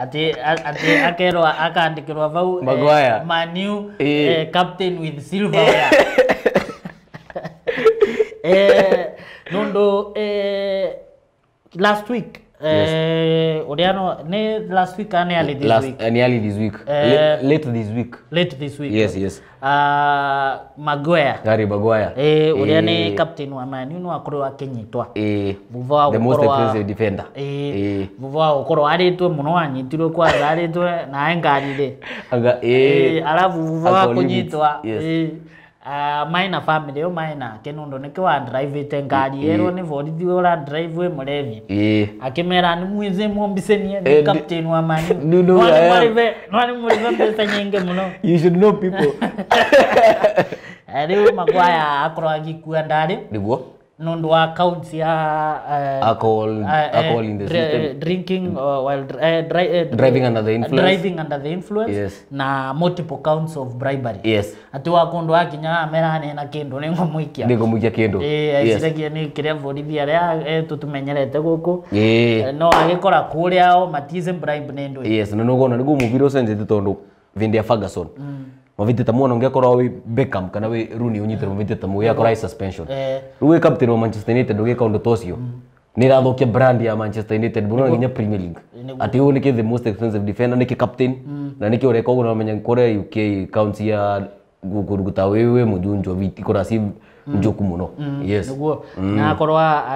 ati ati akerwa akaandikirwa vau Maguire. Eh, manu eh. Eh, captain with silver eh, nondo eh, last week Uh, eh, Oriano, ne last week or ah, nearly this last, week? Uh, eh, nearly this week. Uh, late, late this week. Late this week. Yes, yes. Uh, Maguire. Gary Maguire. Eh, Oriano ni captain wa Man United akorwo akinyitwa. Eh. Vuva the most expensive defender. Eh. eh. Vuva ukorwo aritwe muno anyitirwe kwa aritwe na engarire. Aga eh. eh. Alafu vuva kunyitwa. Yes. Eh. Uh, ah, maina family yo maina kinondo nikio andrive ngari mm-hmm. yero ni borithi ora drive we murevi akimera ni mwize muombisenie ni eh, ni captain wa mani no no murive no murive pesa nyenge muno you should know people ari eh, magwaya akro agi ndari niguo nondo wa accounts ya uh, alcohol, uh, alcohol in the system. drinking mm. uh, while uh, dri uh, driving under the influence driving under the influence yes. na multiple counts of bribery yes ati wa kundu akinya amerane ah, na kindu ni ngomwikia ni ngomwikia kindu eh yes. ciragia ni kiria borithi aria eh, tutumenyerete guku eh. yeah. uh, no agikora kuria o matize bribe nendo yes no no gona ni gumu senjete tondu vindi ya Ferguson mm mavite tamu ona ngiakorwa wi Beckham kana wi Rooney unyitire mavite tamu ya kora suspension eh. riu wi captain wa Manchester United ugika undu tocio mm. ni rathokia brand ya Manchester United buna nginya Premier League ati uyu niki the most expensive defender niki captain mm. na niki ureka ugu na menya kore UK county ya gukuruguta wi wi mujunjo viti kurasive njuku muno mm, mm, yes guo mm. na korwa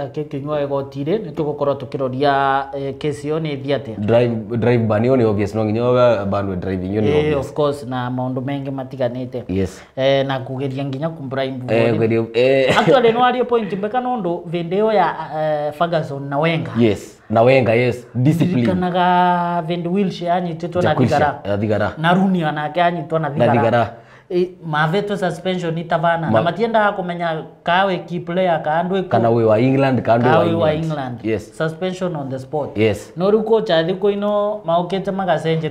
akikinywa igotire nitugukorwo tukiroria e, case yo ni thiate drive drive ban yo ni obvious no nginya ban we driving yo ni eh, obvious of course na maundu mengi matiganite yes e, eh na kugeria nginya ku prime eh kugeria eh actually no ari point mbeka nondo vendeo ya e, Ferguson na Wenga yes na Wenga yes discipline kanaga vend Wilshere anyitetwo tetona digara na runi anake anyitwa na digara Eh, mavetwe suspension itavana Ma... na matienda kumenya kawe ki player kaandwe kana we wa England kaandwe wa wa England. Yes. suspension on the spot yes no ruko cha thiko ino maukete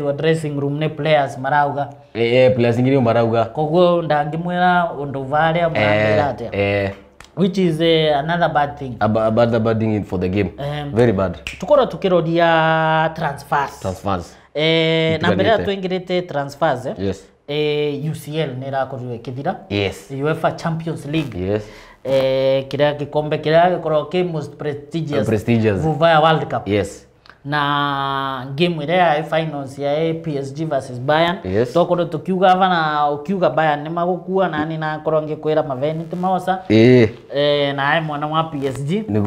wa dressing room ne players marauga eh eh players ngiri marauga koguo ndangimwira undu vale mwangira atia eh, eh which is uh, another bad thing about the bad thing for the game um, very bad tukora tukirodia transfers transfers eh na mbere tuingirite transfers eh yes eh, UCL nä räkorirwo ä kä thira yes. UEFA Champions League yes eh, kä rä a gä kombe kä rä a gä korwo kä most prestigious, uh, prestigious. vuvaya world cup yes na game ile ya finals ya PSG versus Bayern yes. to tokorwo to kiuga bana ukiuga Bayern nä magukua na nani na ngä kwä maveni tä maoca eh. eh, ai mwana wa PSG nä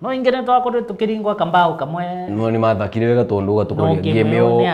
no ingene to akore twakorire tukiringwa kambao kamwe no ni mathakire wega to nduga tondu gatukoria game yo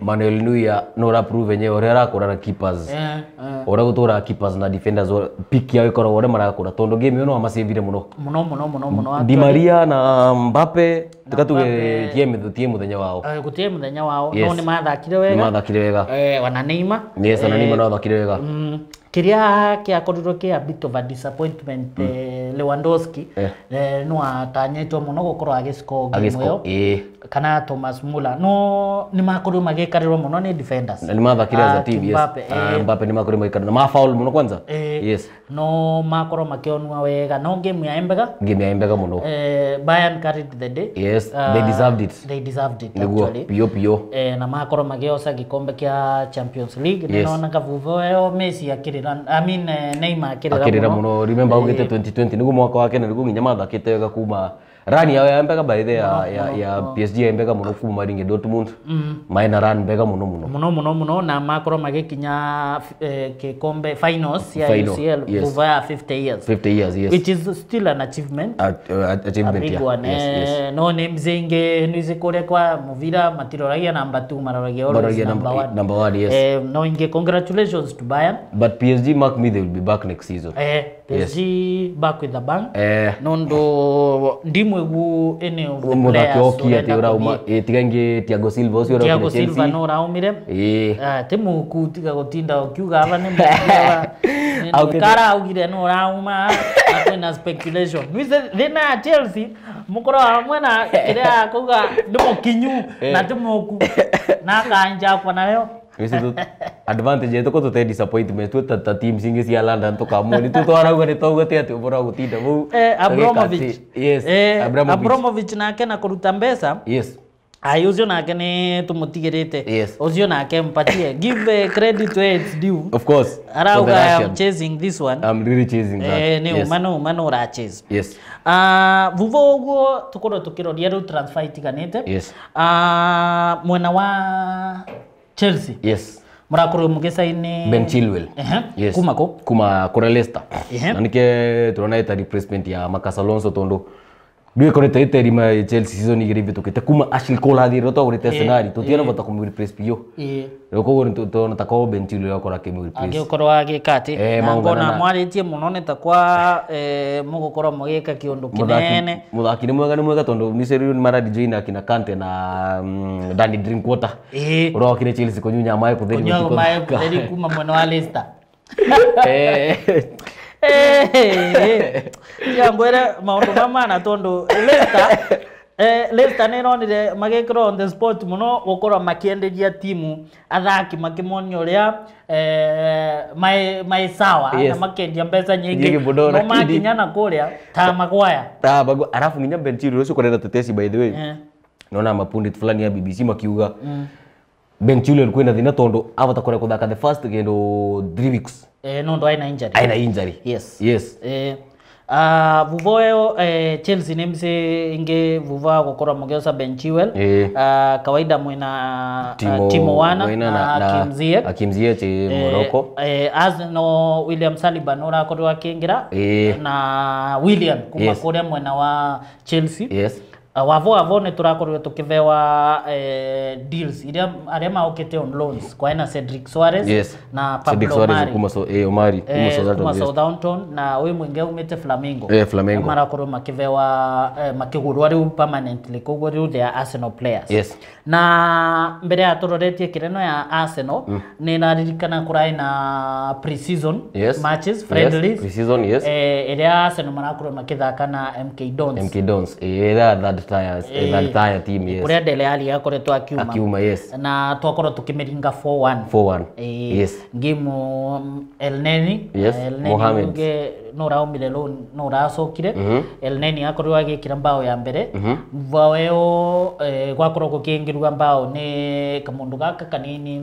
Manuel nuya no ra prove nye ore arakora na keepers eh ora go to ra keepers na defenders pick ya ikora ore mara marakora tondu game yo no amasivire muno muno muno muno muno Di Maria na Mbappe tukatuge tie mithu tie muthenya wao eh ku gutie muthenya wao no ni mathakire wega ni mathakire wega eh wana Neymar yes wana Neymar eh. no athakire wega mm kiria giakorirwo kia bit of a disappointment mm. eh, Lewandowski eh. eh, no atanyetwo muno gukorwo agisco game yo eh. kana Thomas mula no ni makorirwo magikarirwo muno ni defenders ni mathakire as a ah, team yes Mbappe, ah, eh. Mbappe ni makorirwo magikarirwo na mafaul muno kwanza eh. yes no makorwo makionwa wega no game ya embega game ya Mbega muno eh, Bayern carried the day yes uh, they deserved it they deserved it Niguo, actually pio pio eh, na makorwo magiosa gikombe kia Champions League yes. ninaona kavuvo yo Messi akiri Ron, I mean, uh, Neymar akirira muno remember augite 2020 niguo mwaka wake na niguo nginya mathakite wega kuma rani yao yambeka baithe ya, ya, ya psg yaimbeka muno kumaringe dortmund mm. maina rani mbeka muno muno muno muno muno na makorwo magikinya eh, kikombe finals ya Final, ucl yes. over 50 years 50 years yes. which is still an achievement At, uh, achievement yeah. yes, eh. yes. no ni mzingi nizi kore kwa muvira matiroragia namba 2 maroragia always number 1 number 1 yes eh, no inge congratulations to bayern but psg mark me they will be back next season eh PSG yes. back with the bank eh. nondo ndimwe ndimwegu ene of the players muthaki okie ti urauma itigengi eh, Thiago Silva ucio urauma Thiago Silva no raumire eh ah timu ku tiga gutinda ukiuga aba ni kara augire no rauma na speculation wise thina Chelsea mukoro hamwe na kiria kuga ndimukinyu eh. na timuku na akanja kwa nayo Wis itu advantage itu kok tuh teh disappointment itu tata tim singgih sialan dan tuh kamu itu tuh orang gue tahu gue tiap umur aku tidak mau eh Abramovich yes eh, Abramovich, Abramovich nake na kuruta mbesa yes ayi ucio nake nä tå må tigä yes. ucio oh, nake mpatie give credit where it's due of course arauga am chasing this one I'm really chasing that eh, nä uma nä uma å chase yes. uh, ah, vutha å guo tå korwo tå kä roria rä transfer itiganä te yes. uh, ah, mwena wa Chelsea. Yes. Murakuru mugesa ine Ben Chilwell. Uh -huh. Yes. Kuma ko? Kuma Kura Leicester. Uh -huh. Na replacement ya Marcus Alonso Tondo ndio kone te te rima Chelsea season igiri bitu kete kuma Ashley Cole hadi roto gore test nari tu tiana bata kumi replace pio. Roko gore tu tona tako benchilo yako la kemi replace. Age okorwa age kati. Na ngona mwari tie munone takwa mugo korwa mugeka kiondo kinene. Muthaki ni mwega ni mwega tondo miseri ni mara DJ na kina Kante na Danny Drinkwater. Ro kine Chelsea kunyunya mai kutheri kunyunya mai kutheri kuma mwana wa Leicester tiangwire maundu mamana tondu Leicester Eh, Leicester nä ronire magä kä ra on the spot må no gå timu athaki makimonio å eh a maä sawa yes. na makendia mbeca nyingä no makinya na kå rä a ta magwaya arabu nginya bentiru å cio tetesi by the way yeah. nona mapundit fulani ya bbc makiuga mm. benchiri alikuwa na thina tondu avata kå thaka the first do three weeks eh, no ndo aina injury aina injury yes yes eh, Uh, ah, vuvoyo eh, Chelsea nemse inge vuva kokora mugeusa benchiwel Eh. uh, kawaida mwina ah, timo, uh, timo wana na, na, na akimzie akimzie ti eh, eh, Morocco eh, eh, as no William Saliba nora akoto akingira Eh. na William kumakoria yes. mwena wa Chelsea yes Uh, ah, wavo avo nä tå rakorirwo tå kä bewa eh, deals iria arä a maåkä on loans kwa ena cedric suarez yes. na pablomarikuma southampton eh, eh, na å yå må ingä umä te flamingo eh, flamingo marakorwo makä bewa eh, makä gå rwa rä u permanently koguo rä u the arsenal players yes. na mbere ya tå roretie kä reno ya arsenal mm. nä naririkana kå raä na preseason yes. matches friendlies ä yes. rä yes. a arsenal marakorwo makä thaka na mk dons mk dons ä eh, Eh, kuria dele ali akoretwo kiuma kiuma yes na twakorwo tukimiringa 4-1 4-1 eh, yes game mm, elneni yes eh, elneni Mohamed no rao noraumire loan noracokire mm -hmm. el neni akori wa ge agikira mbao ya mbere mm -hmm. eh, wa iyo gwakorwo gukiingiruga mbao ne kamundu gaka kanini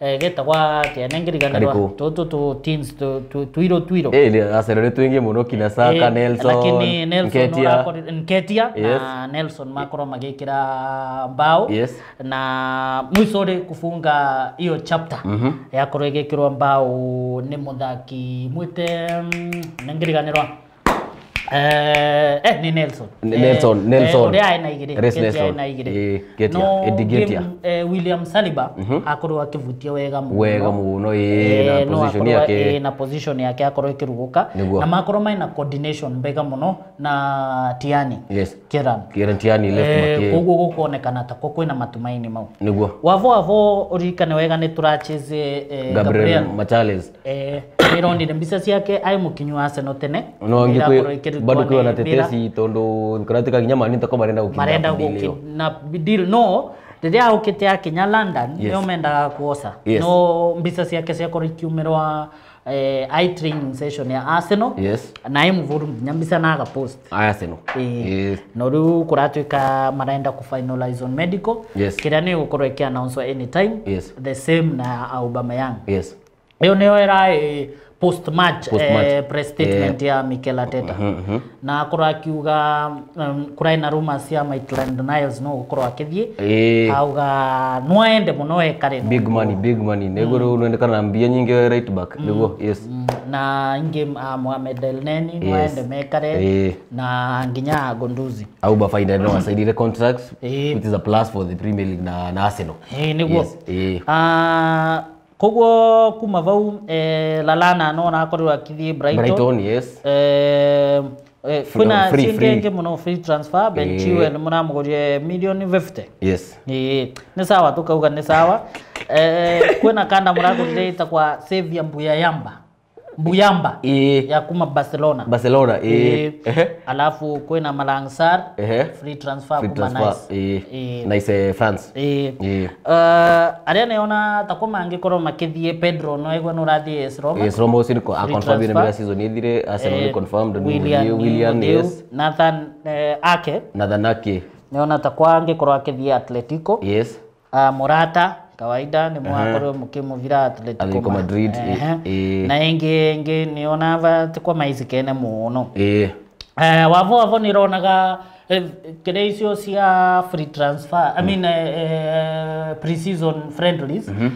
eh, geta getagwa kiene to to to teens to to twiro twiro acerere twingi muno kina saka eh, nelson nketia yes. na nelson makorwo magikira mbao yes. na mwisori kufunga iyo chapter mm-hmm. mm -hmm. ya yakorwo kiro mbao ne mudaki mwite 你干的了？Eh, eh, ni Nelson. Nelson, eh, Nelson. Eh, ainaigire. Eh, Grace Nelson. Ainaigire. Eh, Getia, no, Eddie eh, Getia. Eh, William Saliba mm -hmm. akorwo akivutia wega muno. Wega muno eh, eh, na position yake. no, Eh, na position yake akorwo ikiruguka na makorwo maina coordination mbega muno na Tiani. Yes. Kieran Kieran Tiani left eh, back. Koguo gukonekana ta ko kwina matumaini mau. Niguo. Wavo wavo urikane wega ni turacheze eh, Gabriel, Gabriel Machales. Eh, Irondi mbica ciake ai mukinyu Arsenal tene. No ngikwe bado ukiwa na tetesi tondo katika kinyama ni tako marenda ukinda marenda na deal no tete riria ukite ya kinya London yes. ni menda kuosa yes. no si mbica ciake ciakorwo ikiumirwa eh, i training session ya Arsenal ah, yes. na imvuru nginya mbica na aga post Arsenal ah, eh, yes. no riu kuratuika marenda ku finalize on medical yes. kiria ni gukorwo iki announce anytime yes. the same na Aubameyang yes. iyo niyo ira eh, post match, post match. Eh, press statement yeah. ya Mikel Arteta mm -hmm. na akorwo akiuga um, kura ina rumors ya Maitland Niles no gukorwo akithie yeah. auga no ende mono e kare no big money big money nego mm. no ende kana mbia nyingi right back mm. nego yes mm. na inge uh, Mohamed El Neni yes. no ende kare yeah. na nginya Gonduzi au ba faida no the contracts yeah. which is a plus for the Premier League na, na Arsenal eh, nego yes. yeah. Eh. uh, koguo kuma vau eh, lalana no na akorirwo akithie brighton, brighton yes. eh, eh, kwina ciingenge muno free transfer ben eh. chiwen muna muramugurire million 50 yes. Eh, eh, ni sawa tukauga ni sawa eh, eh kuna kanda muragurire save savia mbuya yamba Buyamba e. ya kuma Barcelona Barcelona e. E. alafu kwe na malangsar Sar e. free transfer free kuma transfer. Nice e. E. nice France e. e. E. uh, aria neona takoma angikorwo makithie Pedro noigwa no rathi AS Roma yes Roma usi niko confirm ni mega season ithire Arsenal e. confirmed William, William yes Nathan uh, Ake Nathan Ake neona takwa angikorwo akithie Atletico yes uh, Morata kawaida ni mwakoro uh -huh. Atletico Madrid uh e- -huh. E- na ingi ingi nionava tikwa maizi kene muno e. uh, wavo wavo nironaga kire icio cia free transfer i mean uh, pre-season friendlies mm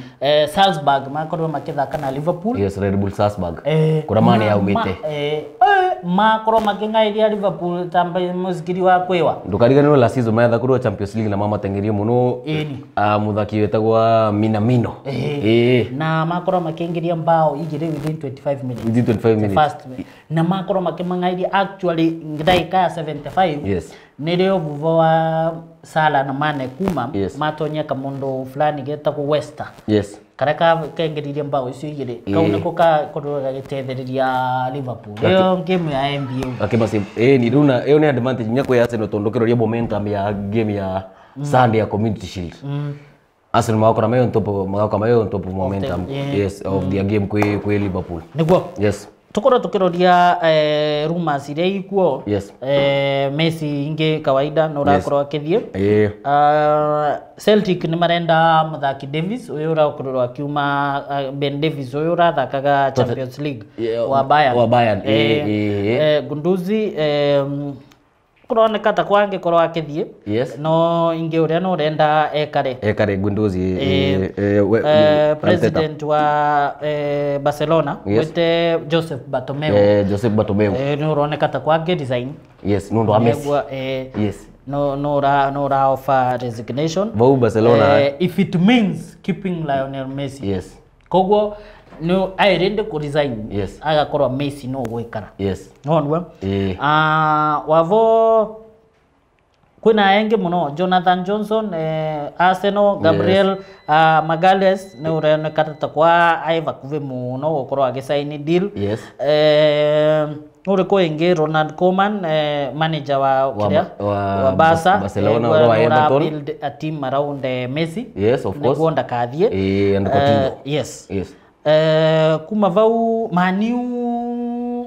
Salzburg makorwo makithaka na Liverpool yes Red Bull Salzburg uh, kuramani yaumite uh, uh, makolo makenga ili a liverpool tamba muzikiri wakwewa ndukariganirwo la season metha wa champions league na mamatengerie muno uh, ah, muthaki wetagwa minamino e. na makolo makengeria mbao igire within 25 minutes within 25 minutes na na makolo makemangairie actually ndaika ya 75 yes nirä å sala na mane kuma yes. matonyeka må ndå fulani ku wester yes karia kengeririe mbago icio igiri kau eh. niko gakorwo gagitethereria liverpool iyo game ya mba akima sim eh ni runa iyo ni advantage nya kwa arsenal tondu kiroria momentum ya game ya mm. sunday ya community shield mm. arsenal magakora mayo ntopo top magakoraga mayo on top momentum yeah. yes of mm. the game kwe kwe liverpool nikuwa yes tukorwo tukiroria eh, rumors iria ikuo yes. eh, Messi ingi kawaida no rakorwo yes. thiä yeah. Eh. uh, Celtic ni marenda muthaki Davis akiuma uh, Ben Davis uyu urathakaga Champions League yeah, wa Bayern, wa Bayern. Eh, eh, Eh, eh. eh Gunduzi eh, kuroneka ta kwangi korwa akithie yes. no inge uria no renda ekare ekare gunduzi e, eh, e, eh, eh, we, e, president wa e, Barcelona yes. wete Joseph Bartomeu e, Joseph Bartomeu e, no uroneka ta kwangi design yes no ndo amesi e, yes no no ra no ra offer resignation vau Barcelona e, if it means keeping Lionel Messi yes koguo no airende ku resign yes. agakorwa Messi no gwikara yes nonwa eh ah wavo kwina aenge muno Jonathan Johnson eh, Arsenal Gabriel yes. uh, ah, Magales ni uronekana ta kwa aiva kuve muno gukorwo agisaini deal yes. eh, Ure uriku ingi Ronald Koeman eh, manager wa kiria wa, wa, wa Barca Barcelona eh, wa Everton build a team around eh, Messi yes of course nikuonda kathie eh, and Coutinho uh, yes yes Eh, kuma vau maniu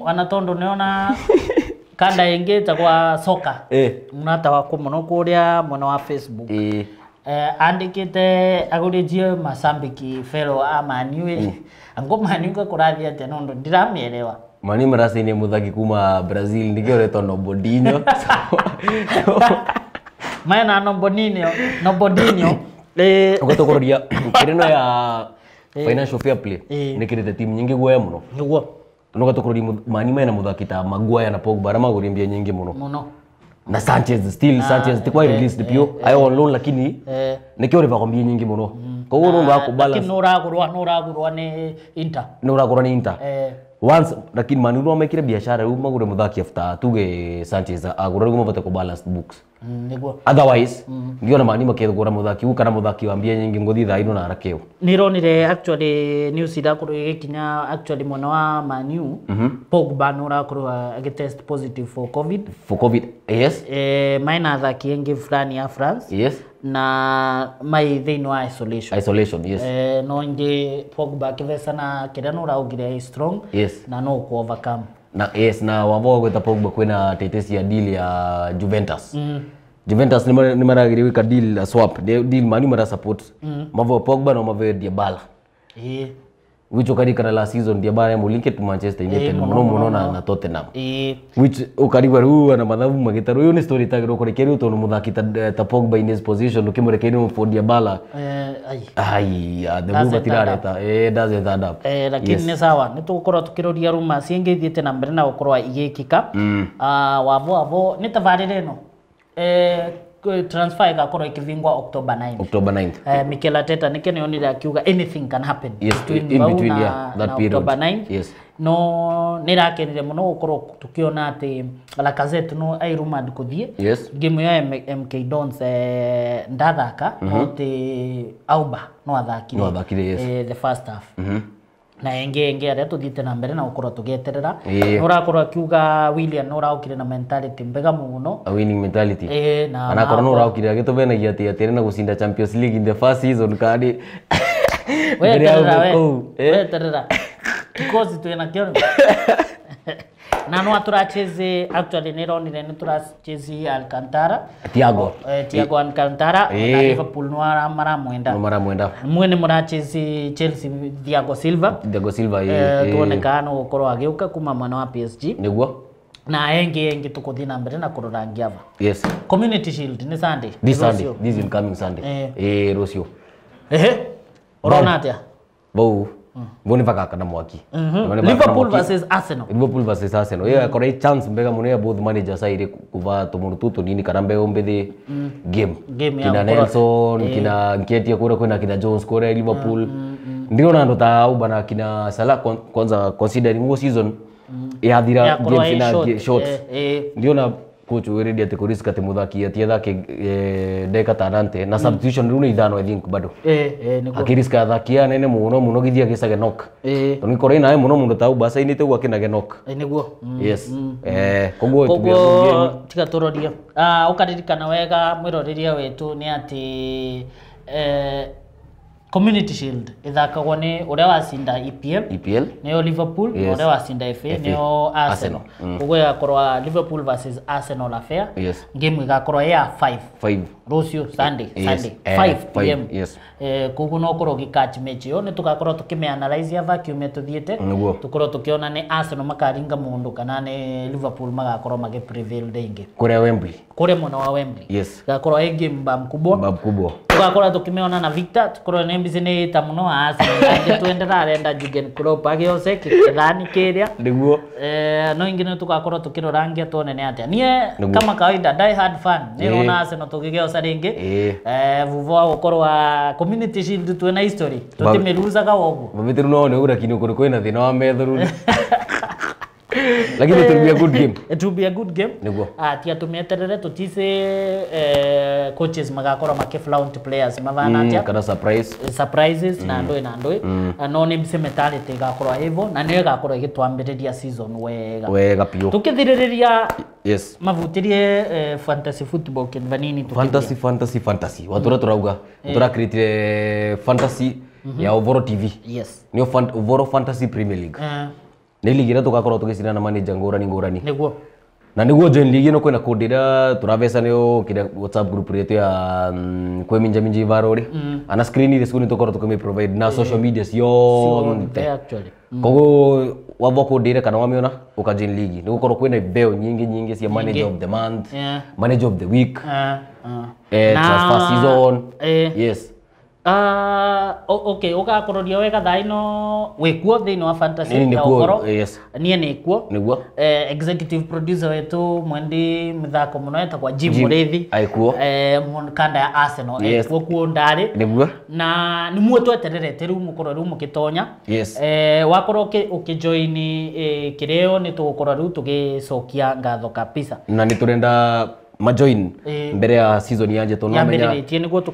anatondo neona kanda yenge njagwa soka eh. munata waku muno kuria mwena wa facebook eh. Eh, andikite aguririe masambiki fellow a maniu mm. angu maniu gakurathia atia nondu ndiramielewa mani maracini muthaki kuma brazil nikio retwo nobodinyo mena nobodinyo nobodinyo ukatukururia kirino ya Eh. financial fair play yeah. nä kä rä te timu nyingä guoya må mani mena må thaki ta maguaya na pogba rama magå nyingi muno muno na sanchez still ah, sanchez tikwa eh, released pio eh, ayo eh. loan lakini eh, nikio riva kwa nyingi muno mm. koguo nundu ndo kubalance lakini nuragurwa nuragurwa ni inter nuragurwa ni inter eh once lakini manuru amekire biashara huko gure muthaki afta tuge Sanchez agura rugo mabate ko balance books mm, niguo otherwise ngiona mm. -hmm. mani makethugura muthaki huko na muthaki wa mbia nyingi ngothi tha ino na rakeo nironire actually news ida kuru gikinya actually mwana wa manu mm -hmm. Pogba no rakuru test positive for covid for covid yes eh maina thaki engi fulani ya France yes na mai thini wa isolation isolation yes eh, no nje Pogba kivesa na kiria no ugire strong yes na no ku overcome na yes na wavo kwa Pogba kwina tetesi ya deal ya Juventus mm. Juventus ni nimaragire wika deal swap deal mani mara support mm. mavo Pogba na mavo Diabala yeah which okarikana la season dia bara mulike tu manchester united muno muno na na tottenham eh. which okarigwa ru ana mathabu magita yo ni story tagiro kore keri utono muthaki ta, eh, ta pogba in his position ukimrekeini for dia bala eh, ai ai the move atirareta eh doesn't add up eh lakini yes. ni sawa ni tugukorwo tukiroria ruma ciingithiete na mbere na gukorwo igikika mm. uh, ah, wavo wavo ni tabarira ino eh transfer igakorwo ikivingwa october 9 october 9 uh, eh, mikel ateta nike nionire akiuga anything can happen yes, between in between na, yeah, that na period. october 9 yes no nirakenire muno gukorwo tukiona ati Lacazette no airumed kuthie yes. game ya MK Dons eh, ndathaka mm -hmm. ati Auba no athakire no athakire yes. eh, the first half mm -hmm na enge nge aria te na mbere na ukorwo tugeterera yeah. urakorwo akiuga William no uraukire na mentality mbega muno a winning mentality eh na anakorwo no uraukire agitubenagia ati ati na gucinda Champions League in the first season kandi weterera weterera kikosi tu ena kio na nanwa turacheze actually nironire ni turachezi Alcantara Thiago oh, eh, Thiago Alcantara eh. na Liverpool nwara mara mwenda no mara mwenda mwene murachezi Chelsea Thiago Silva Thiago Silva eh, eh. eh. tuone kana gukorwo agiuka kuma mwana wa PSG niguo na engi engi tuko dhina mbere na kurora ngiava yes community shield ni sunday this sunday this is coming sunday eh, eh rucio ehe urona atia bau bone vakakana mwaki liverpool mhm. versus arsenal liverpool versus arsenal iyo yakora mhm. chance mbega ya both managers aire kuva nini kana mbeo mbithi mm. game kina nelson eh. kina nkietia kura kwina kina jones kura liverpool mm, mm, ndio na ndo bana kina sala kwanza considering wo na eh, eh. ndio na coach kuchuiririe at the risk at atä må thaki atiathake deka tanante na substitution rä u nä i think bado eh, eh risk athaki anene må no må no githia gä cage nok eh. tondå gä korwo inae må no må ndå tau mbacainä te guo akä nage nok koguo eh, mm, mm, mm. tiga tå ah å karirikana wega mwä wetu ni ati eh community shield ithakagwo nä å rä a wacinda EPL, EPL. nä Liverpool yes. na å rä a wacinda FA nä Arsenal koguo mm. ĩgakorwo Liverpool versus Arsenal affair yes. game ĩgakorå ya 5 rũcio Sunday yes. Sunday 5 eh, pm yes. eh, koguo no korwo gä catch match ĩyo nä tå gakorwo tå kä meanalyze ava kiumia tå thiä tå korwo tå kä ona nä Arsenal makaringa må ndå kana nä Liverpool magakorwo magä prevail rĩngĩ kå rä a Wembley kore mwana wa Wembley yes. gakora ege mba mkubwa mba mkubwa tukakora tukimeona na Victor tukora na mbizi ni ta muno asi ande tuendera arenda Jurgen Klopp agiose kithani kiria ndiguo eh no ingine tukakora tukirorangia tuone ni atia nie kama kawaida die hard fan ni yeah. ona asi no sa ringi yeah. eh, eh. eh vuvo gukorwa community shield tuena history tutimiruzaga oguo mamitu no ne ura kinu kuri kwina thina wa methoru lakini it will be a good game it will be a good game ah niguo atia tumeterere tutise eh, coaches magakora make flaunt players mathana mm, atia mm, kana surprise eh, surprises mm. na ndoi mm. ah, na ndoi mm. no ni mse tega gakorwa hivyo na ni niwe gakorwa dia season wega wega pio tukithiririria yes mavutirie eh, fantasy football kinva nini tukithiririria fantasy fantasy fantasy watura turauga mm. eh. turakritire eh, fantasy mm -hmm. ya Ovoro TV yes ni fan, Ovoro Fantasy Premier League uh -huh nä ligä rä a tå gakorwo tå gä cindana manager ngårani ngårani nä na nä guo join ligi no kå kundi ra tå niyo kida whatsapp group yetu ya um, mm, kwe minja minji varori mm. ana screen ile siku nitokora tukami provide na mm. social media cionte mm. koguo wavo kundi ile kana wamiona uka join ligi ni gukorwo kwina ibeo nyingi nyingi cia manager of the month yeah. of the week ah, ah. Eh, eh. yes Uh, okay uka ũgakororia wega thaino no wikuo thiini wa fantasy ya ũhoro yes. niĩ nĩ kuo nĩguo eh, executive producer wetu mwendi mĩthako mũno kwa Jim Murithi aikuo eh, kanda ya Arsenal yes. kuo kuo Ni nĩguo na nĩ muo twetererete rĩu mũkorwo rĩu mũgĩtonya yes. eh, wakoro wakorwo ũkĩjoini eh, kireo kĩrĩo nĩ tũgũkorwo rĩu tũgĩcokia ngatho kabisa na nĩ tũrenda majoin eh. mbere ya season yanje tonamenya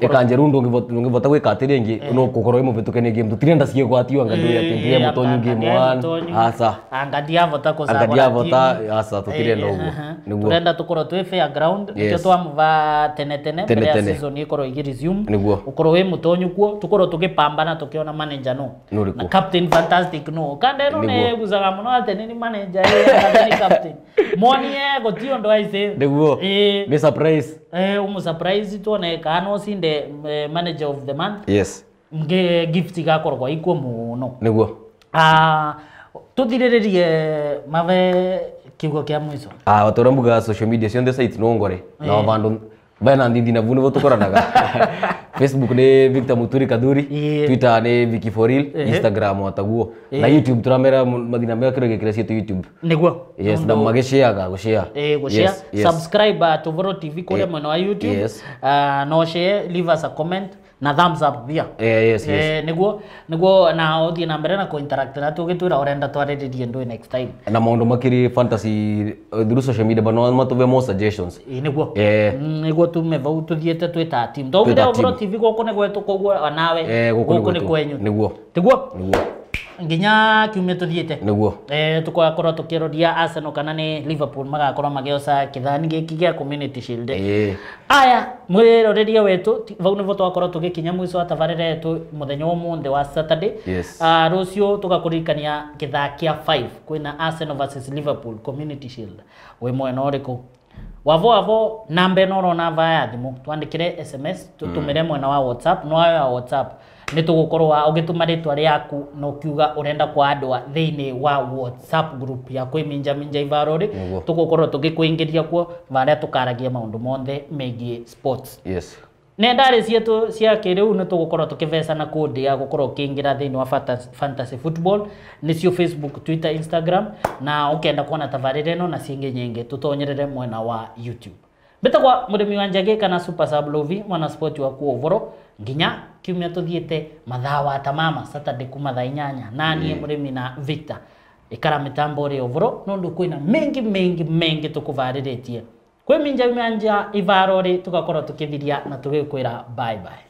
ikanje rundu ngivota gwikati ringi eh. no kukorwo imuvituke ni game tutirenda cie gwatio ngadu ya tindire mutonyu game 1 hasa angadi avota ko angadi avota hasa tutirenda uguo eh, niguo turenda tukorwo twi fair ground nikyo twamuva tene tene mbere ya season ikorwo igi resume niguo ukorwo wi mutonyu kuo tukorwo tugipambana tukiona manager no na captain fantastic no kande no ne guzaga muno atene ni manager ya captain monie gotio ndo aise niguo eh ni surprise eh umu surprise tuone kana usinde eh, manager of the month yes mge gift gakoragwo ikwo muno niguo ah tuthiriririe mathe kiugo kia mwiso ah watu rambuga social media cionthe sites nongore yeah. na eh. vandu bana ndindi na vuni votukoranaga facebook ni victor muturi kathuri yeah. twitter ni viki foril uh instagram wataguo yeah. na youtube turamera mathina mega kiro gikira cietu youtube niguo yes Mbo. na magishiaga gushia yes, subscribe to Voro tv kuria mwena wa youtube yes. uh, no share leave us a comment na thumbs up via eh yeah, yes, yes. eh, niguo niguo na odi na mbere na ko interact na tu gitwira ready twaririe ndu next time na maundu makiri fantasy eh, through social media but no to matuve more suggestions eh, niguo eh. Mm, niguo tu me dieta tuthiete eta team ndo video bro tv guko ni gwetu koguo nawe eh, guko ni kwenyu niguo tiguo niguo nginya kiumia tuthiite niguo eh tukakorwo tukiroria Arsenal kana ni Liverpool magakorwo magiosa kithani giki gia community shield eh aya mwirorerie wetu vau nivo twakorwo tugikinya mwiso wa tabarira yetu muthenya umunthe wa Saturday yes. uh, rucio tugakuririkania kithaa kia 5 kwina Arsenal versus Liverpool community shield wi mwena uriku wavo wavo namba ino urona vaya thimu twandikire sms tutumire mm. mwena wa whatsapp no ayo ya whatsapp nä tå gå korwo wa å gä tå na å kiuga å kwa andå thini wa whatsapp group ya kwä minja minja ivarori tugukorwa tugikuingiria korwo tå gä kwä ingä ria kuo varä a tå karagia maå sports yes nendarä cietå cia kä rä u nä tå gå korwo ya gukorwa korwo thini wa fantasy football nä cio facebook twitter instagram na ukenda kuona tabarä no na cingä nyingä tutonyerere mwena wa youtube mbä tagwa må wa njagä kana super sablovi mwana sport wa ovoro nginya kiumia tuthiite mathaa wa tamama saturday kuma thaa inyanya nani mm. murimi na victor ikara mitambo ri ovoro nondu kwina mengi mengi mengi tukuvariretie kwi minja manja ivaro ri tugakorwo tukithiria na tugikwira bye bye